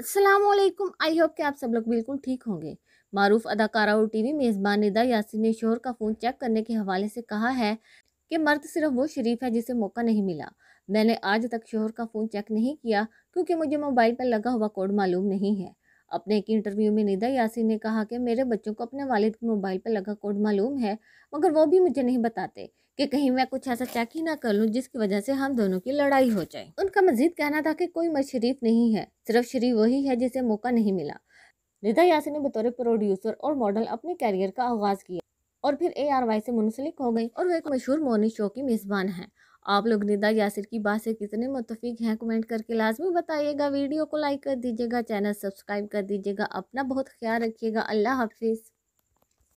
Aslam I hope कि आप सब लोग बिल्कुल ठीक होंगे मरूफ अदाकारा और टीवी मेज़बान निदा यासिन ने शोहर का फ़ोन चेक करने के हवाले से कहा है कि मर्द सिर्फ वो शरीफ है जिसे मौका नहीं मिला मैंने आज तक शोहर का फ़ोन चेक नहीं किया क्योंकि मुझे मोबाइल पर लगा हुआ कोड मालूम नहीं है अपने एक इंटरव्यू में निदा यासिन ने कहा कि मेरे बच्चों को अपने वालिद के मोबाइल पर लगा कोड मालूम है मगर वो भी मुझे नहीं बताते कि कहीं मैं कुछ ऐसा चेक ही ना कर लूँ जिसकी वजह से हम दोनों की लड़ाई हो जाए उनका मजीद कहना था कि कोई मशरीफ नहीं है सिर्फ शरीफ वही है जिसे मौका नहीं मिला रिदा यासी ने बतौर प्रोड्यूसर और मॉडल अपने कैरियर का आगाज़ किया और फिर ए आर वाई से मुंसलिक हो गई और वो एक मशहूर मॉर्निंग शो की मेज़बान है आप लोग निदा यासिर की बात से कितने मुतफिक हैं कमेंट करके लाजमी बताइएगा वीडियो को लाइक कर दीजिएगा चैनल सब्सक्राइब कर दीजिएगा अपना बहुत ख्याल रखिएगा अल्लाह हाफिज़